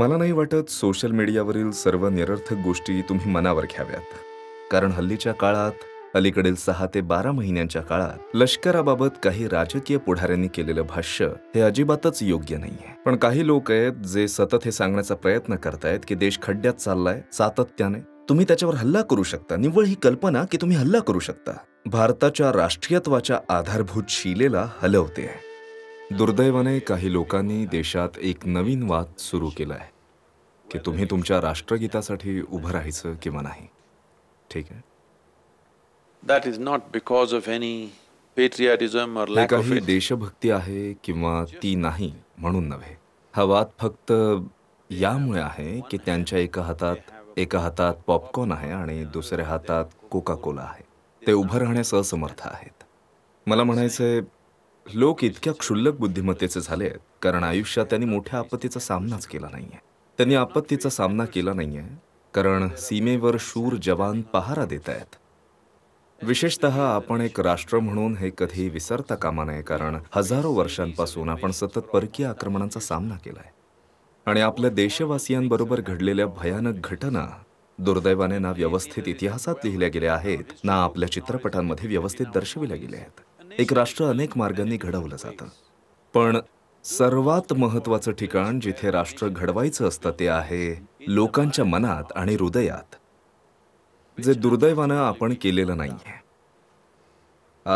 मला नाही वाटत सोशल मीडियावरील सर्व निरर्थक गोष्टी तुम्ही मनावर घ्याव्यात कारण हल्लीच्या काळात अलीकडील सहा ते बारा महिन्यांच्या काळात लष्कराबाबत काही राजकीय पुढाऱ्यांनी केलेलं भाष्य हे अजिबातच योग्य नाहीये पण काही लोक आहेत जे सतत हे सांगण्याचा प्रयत्न करतायत की देश खड्ड्यात चाललाय सातत्याने तुम्ही त्याच्यावर हल्ला करू शकता निव्वळ ही कल्पना की तुम्ही हल्ला करू शकता भारताच्या राष्ट्रीयत्वाच्या आधारभूत शिलेला हलवते दुर्दैवाने काही लोकांनी देशात एक नवीन वाद सुरू केला आहे की तुम्ही तुमच्या राष्ट्रगीतासाठी उभं राहायचं किंवा नाही ठीक आहे that is not because of any patriotism काही देशभक्ती आहे किंवा ती नाही म्हणून नव्हे हा वाद फक्त यामुळे आहे की त्यांच्या एका हातात एका हातात पॉपकॉर्न आहे आणि दुसऱ्या हातात कोका कोला आहे ते उभं राहण्यास असमर्थ आहेत मला आहे लोक इतक्या क्षुल्लक बुद्धिमत्तेचे झाले आहेत कारण आयुष्यात त्यांनी मोठ्या आपत्तीचा सामनाच केला नाही आहे त्यांनी आपत्तीचा सामना केला नाही आहे कारण सीमेवर शूर जवान पहारा देत आहेत विशेषत आपण एक राष्ट्र म्हणून हे कधी विसरता कामा नये कारण हजारो वर्षांपासून आपण सतत परकीय आक्रमणांचा सामना केला आहे आणि आपल्या देशवासियांबरोबर घडलेल्या भयानक घटना दुर्दैवाने ना व्यवस्थित इतिहासात लिहिल्या गेल्या आहेत ना आपल्या चित्रपटांमध्ये व्यवस्थित दर्शविल्या गेल्या आहेत एक राष्ट्र अनेक मार्गांनी घडवलं जातं पण सर्वात महत्वाचं ठिकाण जिथे राष्ट्र घडवायचं असतं ते आहे लोकांच्या मनात आणि हृदयात जे दुर्दैवानं आपण केलेलं नाहीये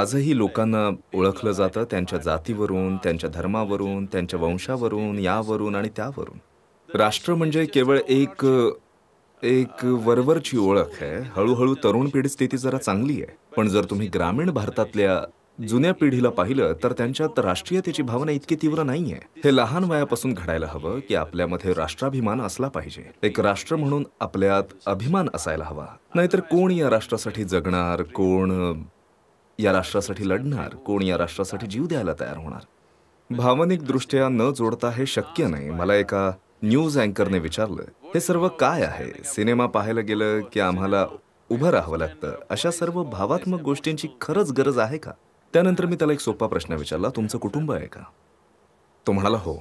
आजही लोकांना ओळखलं जातं त्यांच्या जातीवरून त्यांच्या धर्मावरून त्यांच्या वंशावरून यावरून आणि त्यावरून राष्ट्र म्हणजे केवळ एक एक वरवरची ओळख आहे हळूहळू तरुण पिढी स्थिती जरा चांगली आहे पण जर तुम्ही ग्रामीण भारतातल्या जुन्या पिढीला पाहिलं तर त्यांच्यात राष्ट्रीयतेची भावना इतकी तीव्र नाहीये हे लहान वयापासून घडायला हवं की आपल्यामध्ये राष्ट्राभिमान असला पाहिजे एक राष्ट्र म्हणून आपल्यात अभिमान असायला हवा नाहीतर कोण या राष्ट्रासाठी जगणार कोण या राष्ट्रासाठी लढणार कोण या राष्ट्रासाठी जीव द्यायला तयार होणार भावनिक दृष्ट्या न जोडता हे शक्य नाही मला एका न्यूज अँकरने विचारलं हे सर्व काय आहे सिनेमा पाहायला गेलं की आम्हाला उभं राहावं लागतं अशा सर्व भावात्मक गोष्टींची खरंच गरज आहे का त्यानंतर मी त्याला एक सोपा प्रश्न विचारला तुमचं कुटुंब आहे का तो म्हणाला हो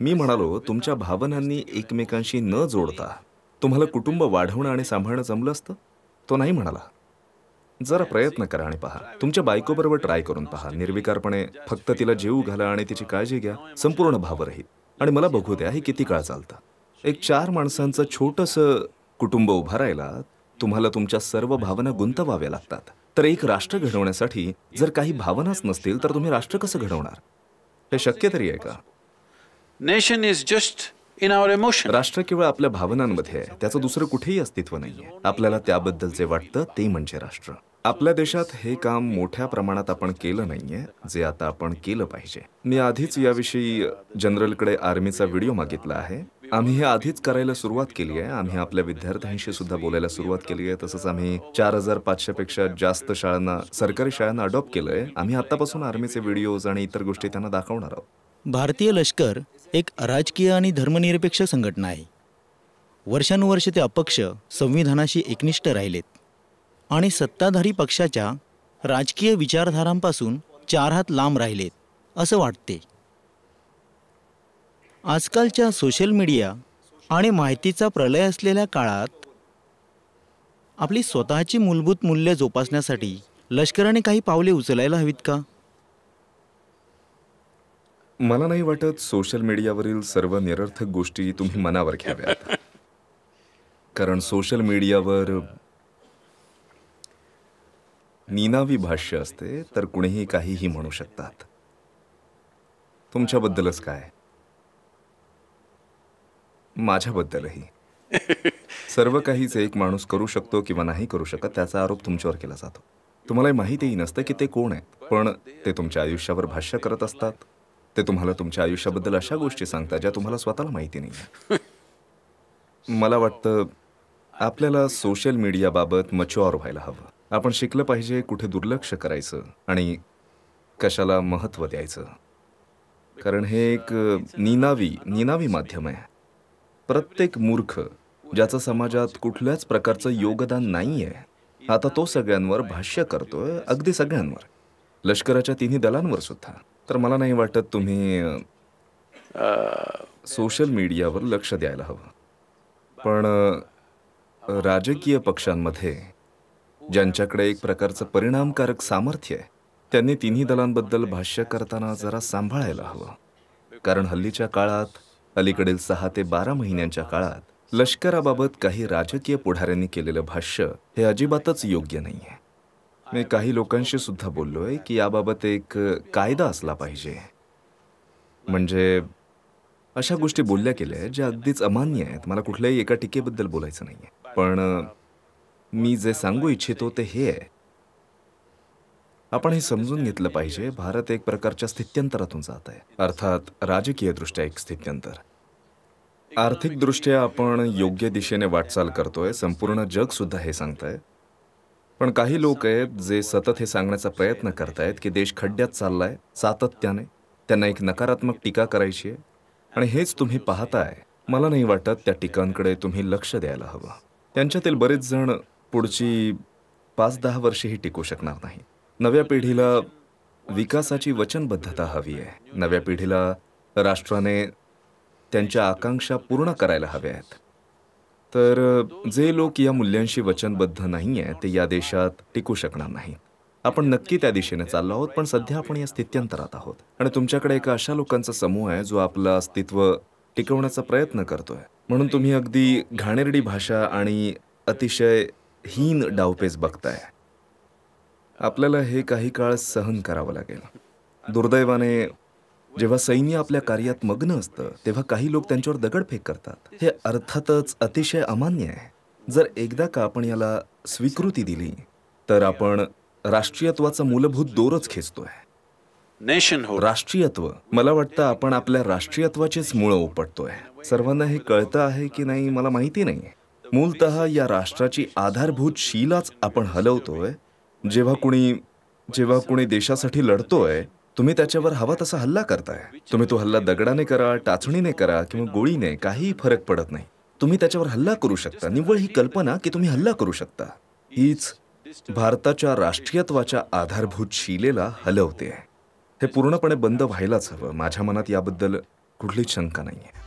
मी म्हणालो तुमच्या भावनांनी एकमेकांशी न जोडता तुम्हाला कुटुंब वाढवणं आणि सांभाळणं जमलं असतं तो नाही म्हणाला जरा प्रयत्न करा आणि पहा तुमच्या बायकोबरोबर ट्राय करून पहा निर्विकारपणे फक्त तिला जीव घाला आणि तिची काळजी घ्या संपूर्ण भावरहित आणि मला बघू द्या हे किती काळ चालतं एक चार माणसांचं छोटंसं कुटुंब उभारायला तुम्हाला तुमच्या सर्व भावना गुंतवाव्या लागतात तर एक राष्ट्र घडवण्यासाठी जर काही भावनाच नसतील तर तुम्ही राष्ट्र कसं घडवणार हे शक्य तरी आहे का nation is just in our emotion राष्ट्र केवळ आपल्या भावनांमध्ये आहे त्याचं दुसरं कुठेही अस्तित्व नाहीये आपल्याला त्याबद्दल जे वाटतं ते म्हणजे राष्ट्र आपल्या देशात हे काम मोठ्या प्रमाणात आपण केलं नाहीये जे आता आपण केलं पाहिजे मी आधीच याविषयी जनरलकडे आर्मीचा व्हिडिओ मागितला आहे आम्ही हे आधीच करायला सुरुवात केली आहे आम्ही आपल्या विद्यार्थ्यांशी सुद्धा बोलायला सुरुवात केली आहे तसंच आम्ही चार हजार पेक्षा जास्त शाळांना सरकारी शाळांना अडॉप्ट केलं आहे आम्ही आतापासून आर्मीचे व्हिडिओज आणि इतर गोष्टी त्यांना दाखवणार आहोत भारतीय लष्कर एक राजकीय आणि धर्मनिरपेक्ष संघटना आहे वर्षानुवर्ष ते अपक्ष संविधानाशी एकनिष्ठ राहिलेत आणि सत्ताधारी पक्षाच्या राजकीय विचारधारांपासून चार हात लांब राहिलेत असं वाटते आजकालच्या सोशल मीडिया आणि माहितीचा प्रलय असलेल्या काळात आपली स्वतःची मूलभूत मूल्य जोपासण्यासाठी लष्कराने काही पावले उचलायला हवीत का मला नाही वाटत सोशल मीडियावरील सर्व निरर्थक गोष्टी तुम्ही मनावर घ्याव्यात कारण सोशल मीडियावर निनावी भाष्य असते तर कुणीही काहीही म्हणू शकतात तुमच्याबद्दलच काय माझ्याबद्दलही सर्व काहीच एक माणूस करू शकतो किंवा नाही करू शकत त्याचा आरोप तुमच्यावर केला जातो तुम्हालाही माहितीही नसतं की ते कोण आहेत पण ते तुमच्या आयुष्यावर भाष्य करत असतात ते तुम्हाला तुमच्या आयुष्याबद्दल अशा गोष्टी सांगतात ज्या तुम्हाला स्वतःला माहिती नाही मला वाटतं आपल्याला सोशल मीडियाबाबत मच्युअर व्हायला हवं आपण शिकलं पाहिजे कुठे दुर्लक्ष करायचं आणि कशाला महत्त्व द्यायचं कारण हे एक निनावी निनावी माध्यम आहे प्रत्येक मूर्ख ज्याचं समाजात कुठल्याच प्रकारचं योगदान नाही आहे आता तो सगळ्यांवर भाष्य करतोय अगदी सगळ्यांवर लष्कराच्या तिन्ही दलांवर सुद्धा तर मला नाही वाटत तुम्ही सोशल मीडियावर लक्ष द्यायला हवं पण राजकीय पक्षांमध्ये ज्यांच्याकडे एक प्रकारचं परिणामकारक सामर्थ्य आहे त्यांनी तिन्ही दलांबद्दल भाष्य करताना जरा सांभाळायला हवं कारण हल्लीच्या काळात अलीकडील सहा ते बारा महिन्यांच्या काळात लष्कराबाबत काही राजकीय पुढाऱ्यांनी केलेलं भाष्य हे अजिबातच योग्य नाही आहे मी काही लोकांशी सुद्धा बोललोय की याबाबत एक कायदा असला पाहिजे म्हणजे अशा गोष्टी बोलल्या गेल्या ज्या अगदीच अमान्य आहेत मला कुठल्याही एका टीकेबद्दल बोलायचं नाही आहे पण मी जे सांगू इच्छितो ते हे आहे आपण हे समजून घेतलं पाहिजे भारत एक प्रकारच्या स्थित्यंतरातून जात आहे अर्थात दृष्ट्या एक स्थित्यंतर आर्थिकदृष्ट्या आपण योग्य दिशेने वाटचाल करतोय संपूर्ण जग सुद्धा हे आहे पण काही लोक आहेत जे सतत हे सांगण्याचा प्रयत्न करतायत की देश खड्ड्यात चाललाय सातत्याने त्यांना एक नकारात्मक टीका करायची आहे आणि हेच तुम्ही पाहताय मला नाही वाटत त्या टीकांकडे तुम्ही लक्ष द्यायला हवं त्यांच्यातील बरेच जण पुढची पाच दहा वर्षेही टिकू शकणार नाही नव्या पिढीला विकासाची वचनबद्धता हवी आहे नव्या पिढीला राष्ट्राने त्यांच्या आकांक्षा पूर्ण करायला हव्या आहेत तर जे लोक या मूल्यांशी वचनबद्ध नाही आहे ते या देशात टिकू शकणार नाही आपण नक्की त्या दिशेने चाललो आहोत पण सध्या आपण या स्थित्यंतरात आहोत आणि तुमच्याकडे एका अशा लोकांचा समूह आहे जो आपलं अस्तित्व टिकवण्याचा प्रयत्न करतोय म्हणून तुम्ही अगदी घाणेरडी भाषा आणि अतिशय हीन डावपेच बघताय आपल्याला हे काही काळ सहन करावं लागेल दुर्दैवाने जेव्हा सैन्य आपल्या कार्यात मग्न असतं तेव्हा काही लोक त्यांच्यावर दगडफेक करतात हे अर्थातच अतिशय अमान्य आहे जर एकदा का आपण याला स्वीकृती दिली तर आपण राष्ट्रीयत्वाचा मूलभूत दोरच खेचतोय नेशन हो राष्ट्रीयत्व मला वाटतं आपण आपल्या राष्ट्रीयत्वाचेच मुळं उपटतोय सर्वांना हे कळतं आहे की नाही मला माहिती नाही मूलत या राष्ट्राची आधारभूत शीलाच आपण हलवतोय जेव्हा कुणी जेव्हा कोणी देशासाठी लढतोय तुम्ही त्याच्यावर हवा तसा हल्ला करताय तुम्ही तो हल्ला दगडाने करा टाचणीने करा किंवा गोळीने काहीही फरक पडत नाही तुम्ही त्याच्यावर हल्ला करू शकता निव्वळ ही कल्पना की तुम्ही हल्ला करू शकता हीच भारताच्या राष्ट्रीयत्वाच्या आधारभूत शिलेला हलवते हे पूर्णपणे बंद व्हायलाच हवं माझ्या मनात याबद्दल कुठलीच शंका आहे